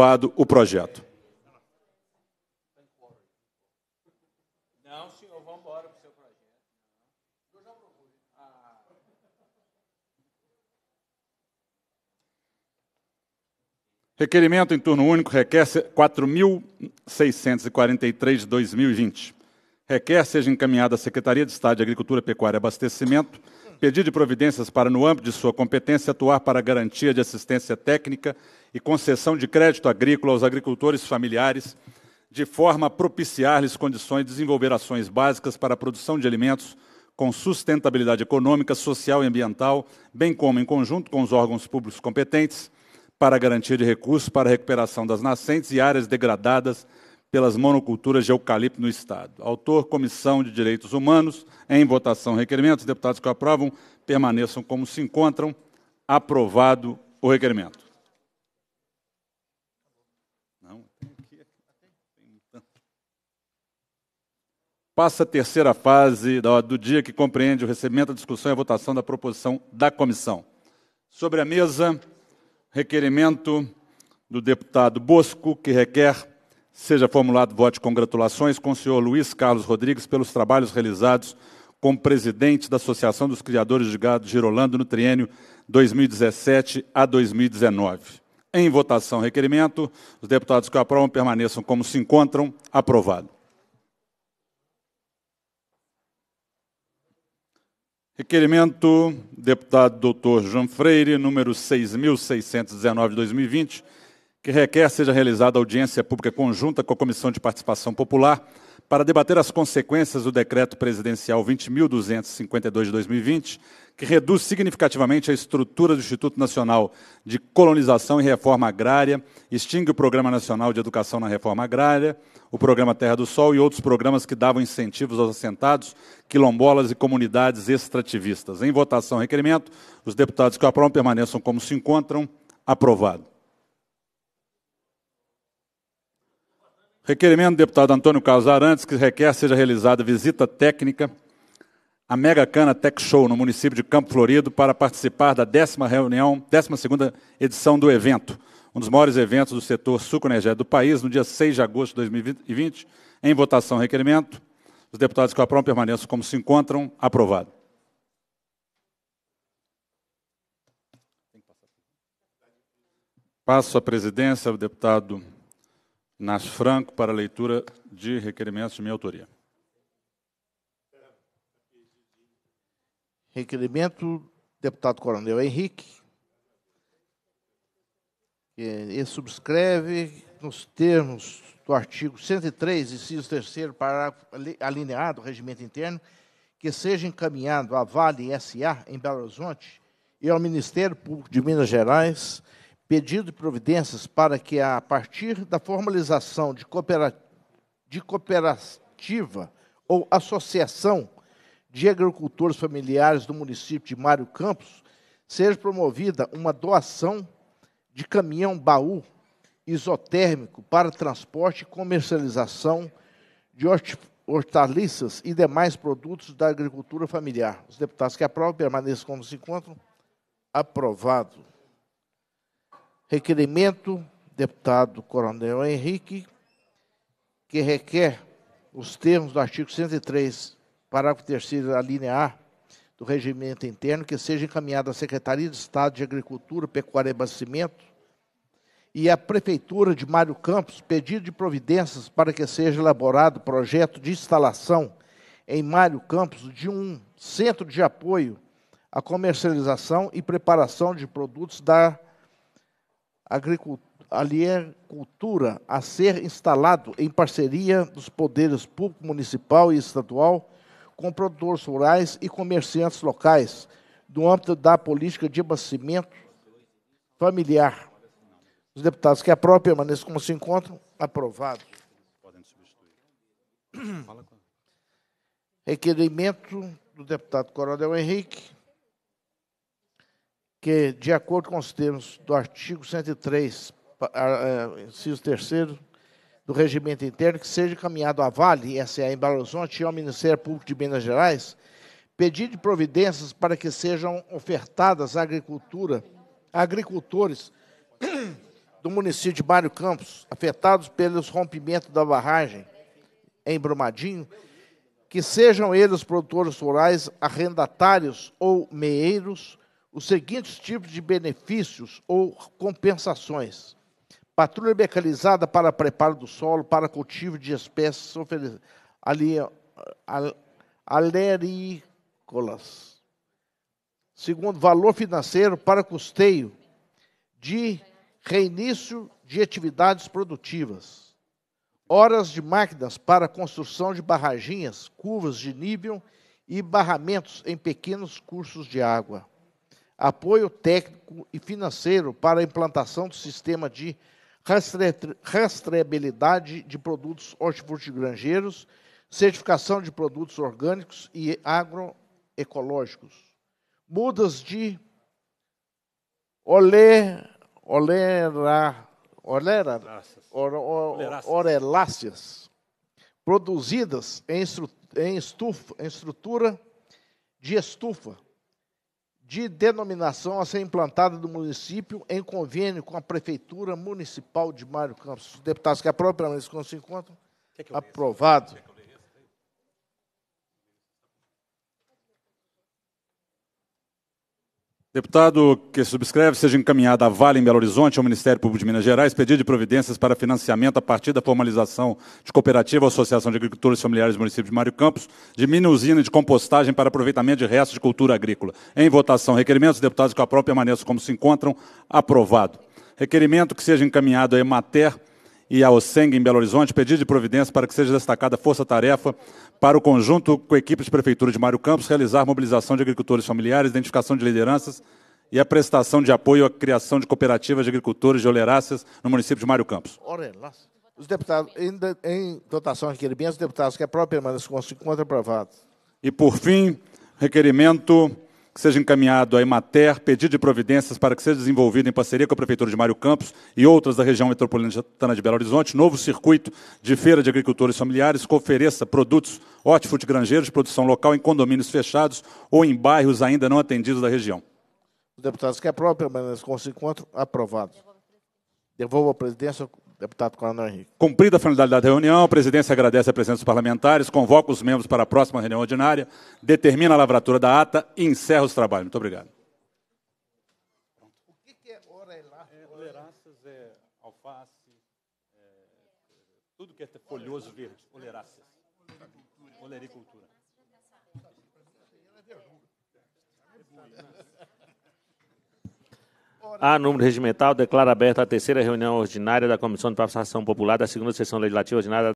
aprovado o projeto. Não, senhor, vamos embora para o seu projeto. Eu ah. já Requerimento em turno único requer 4.643 de 2020. Requer seja encaminhado à Secretaria de Estado de Agricultura, Pecuária e Abastecimento pedir de providências para, no âmbito de sua competência, atuar para garantia de assistência técnica e concessão de crédito agrícola aos agricultores familiares, de forma a propiciar-lhes condições de desenvolver ações básicas para a produção de alimentos com sustentabilidade econômica, social e ambiental, bem como em conjunto com os órgãos públicos competentes, para a garantia de recursos para a recuperação das nascentes e áreas degradadas pelas monoculturas de eucalipto no Estado. Autor, Comissão de Direitos Humanos, em votação, requerimento. Os deputados que aprovam permaneçam como se encontram. Aprovado o requerimento. Passa a terceira fase do dia que compreende o recebimento, a discussão e a votação da proposição da comissão. Sobre a mesa, requerimento do deputado Bosco, que requer Seja formulado voto de congratulações com o senhor Luiz Carlos Rodrigues pelos trabalhos realizados como presidente da Associação dos Criadores de Gado Girolando no triênio 2017 a 2019. Em votação, requerimento. Os deputados que aprovam permaneçam como se encontram. Aprovado. Requerimento, deputado doutor João Freire, número 6.619 de 2020, que requer seja realizada audiência pública conjunta com a Comissão de Participação Popular para debater as consequências do Decreto Presidencial 20.252 de 2020, que reduz significativamente a estrutura do Instituto Nacional de Colonização e Reforma Agrária, extingue o Programa Nacional de Educação na Reforma Agrária, o Programa Terra do Sol e outros programas que davam incentivos aos assentados, quilombolas e comunidades extrativistas. Em votação, requerimento, os deputados que o aprovam permaneçam como se encontram. Aprovado. Requerimento do deputado Antônio Carlos Arantes, que requer seja realizada visita técnica à Mega Cana Tech Show, no município de Campo Florido, para participar da décima reunião, 12 segunda edição do evento, um dos maiores eventos do setor sucroenergético do país, no dia 6 de agosto de 2020. Em votação, requerimento. Os deputados que aprovam permaneçam como se encontram. Aprovado. Passo a presidência ao deputado nas Franco para leitura de requerimentos de minha autoria. Requerimento, deputado Coronel Henrique, ele subscreve nos termos do artigo 103, inciso 3 parágrafo alineado do regimento interno, que seja encaminhado à Vale SA em Belo Horizonte e ao Ministério Público de Minas Gerais pedido de providências para que, a partir da formalização de, coopera de cooperativa ou associação de agricultores familiares do município de Mário Campos, seja promovida uma doação de caminhão-baú isotérmico para transporte e comercialização de hortaliças e demais produtos da agricultura familiar. Os deputados que aprovam permaneçam como se encontram. Aprovado requerimento, deputado Coronel Henrique, que requer os termos do artigo 103, parágrafo 3 da linha A do regimento interno, que seja encaminhado à Secretaria de Estado de Agricultura, Pecuária e Abastecimento e à Prefeitura de Mário Campos pedido de providências para que seja elaborado projeto de instalação em Mário Campos de um centro de apoio à comercialização e preparação de produtos da agricultura agricultura é a ser instalado em parceria dos poderes público, municipal e estadual com produtores rurais e comerciantes locais, no âmbito da política de abastecimento familiar. Os deputados que aprovam permaneçam como se encontram. Aprovado. Podem substituir. Requerimento do deputado Coronel Henrique que, de acordo com os termos do artigo 103, inciso 3 do Regimento Interno, que seja encaminhado à Vale, SA em Belo Horizonte, e ao Ministério Público de Minas Gerais, pedido de providências para que sejam ofertadas à agricultura, a agricultores do município de Mário Campos, afetados pelos rompimentos da barragem em Brumadinho, que sejam eles produtores rurais, arrendatários ou meeiros, os seguintes tipos de benefícios ou compensações: patrulha mecanizada para preparo do solo, para cultivo de espécies alerícolas. Segundo, valor financeiro para custeio de reinício de atividades produtivas. Horas de máquinas para construção de barraginhas, curvas de nível e barramentos em pequenos cursos de água apoio técnico e financeiro para a implantação do sistema de rastreabilidade de produtos hortifrutigranjeiros, certificação de produtos orgânicos e agroecológicos, mudas de ole, olera, olera, or, or, or, oreláceas produzidas em, estru... em, estufa... em estrutura de estufa de denominação a ser implantada do município em convênio com a Prefeitura Municipal de Mário Campos. Os deputados que aprovam, pelo menos quando se encontram, que é que aprovado. Deputado que subscreve seja encaminhada a Vale em Belo Horizonte ao Ministério Público de Minas Gerais pedido de providências para financiamento a partir da formalização de cooperativa associação de agricultores familiares do município de Mário Campos de mini usina de compostagem para aproveitamento de restos de cultura agrícola. Em votação, requerimentos dos deputados que a própria permaneçam como se encontram, aprovado. Requerimento que seja encaminhado à Emater e a OSENG em Belo Horizonte, pedido de providência para que seja destacada força-tarefa para o conjunto com equipe de prefeitura de Mário Campos realizar mobilização de agricultores familiares, identificação de lideranças e a prestação de apoio à criação de cooperativas de agricultores de oleráceas no município de Mário Campos. Os deputados, em, em dotação de requerimentos, os deputados que a própria permaneçam com se encontra aprovado. E, por fim, requerimento que seja encaminhado à Emater pedido de providências para que seja desenvolvido em parceria com a Prefeitura de Mário Campos e outras da região metropolitana de Belo Horizonte, novo circuito de feira de agricultores familiares que ofereça produtos hortifruti granjeiros de produção local em condomínios fechados ou em bairros ainda não atendidos da região. Os deputados que aprovam permaneçam com esse encontro aprovado. Devolvo à presidência Deputado Coronel Henrique. Cumprida a finalidade da reunião, a presidência agradece a presença dos parlamentares, convoca os membros para a próxima reunião ordinária, determina a lavratura da ata e encerra os trabalhos. Muito obrigado. O que, é é, é alface, é, tudo que é folhoso verde. Oleraças. Olericultura. Olericultura. É a número regimental declara aberta a terceira reunião ordinária da Comissão de Participação Popular da segunda sessão legislativa ordinária